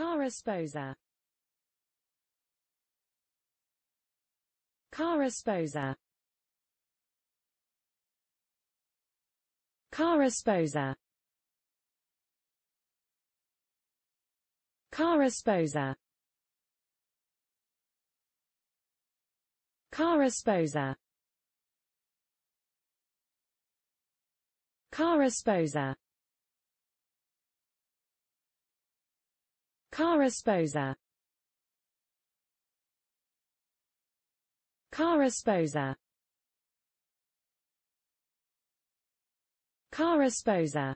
Cara Sposa Cara Sposa Cara Sposa Cara Sposa Cara Sposa Cara Sposa Cara Sposa Cara Sposa Cara Sposa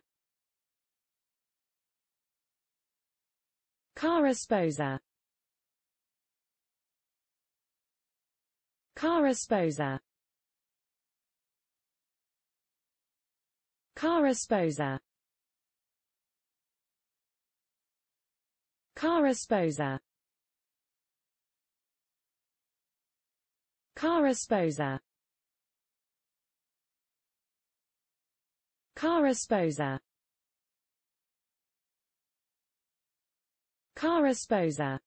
Cara Sposa Cara Sposa Cara Sposa Cara Sposa Cara Sposa Cara Sposa Cara Sposa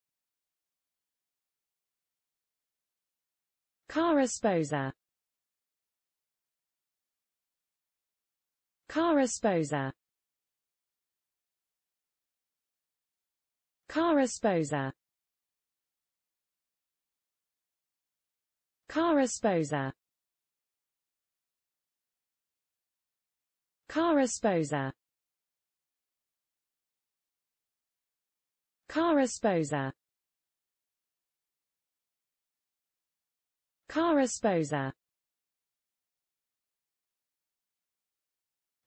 Cara Sposa Cara Sposa Cara Sposa Cara Sposa Cara Sposa Cara Sposa Cara Sposa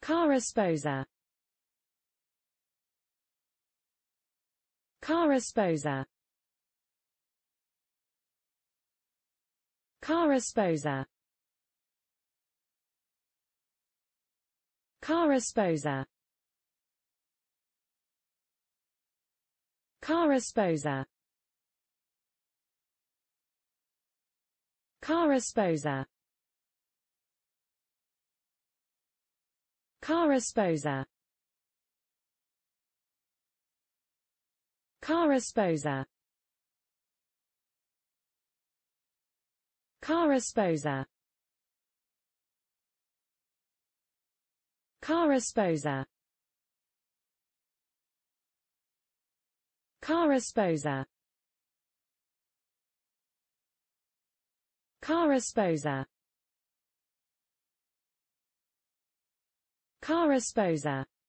Cara Sposa Cara Sposa Cara Sposa Cara Sposa Cara Sposa Cara Sposa Cara Sposa Cara Sposa Cara Sposa Cara Sposa Cara Sposa Cara Sposa Cara Sposa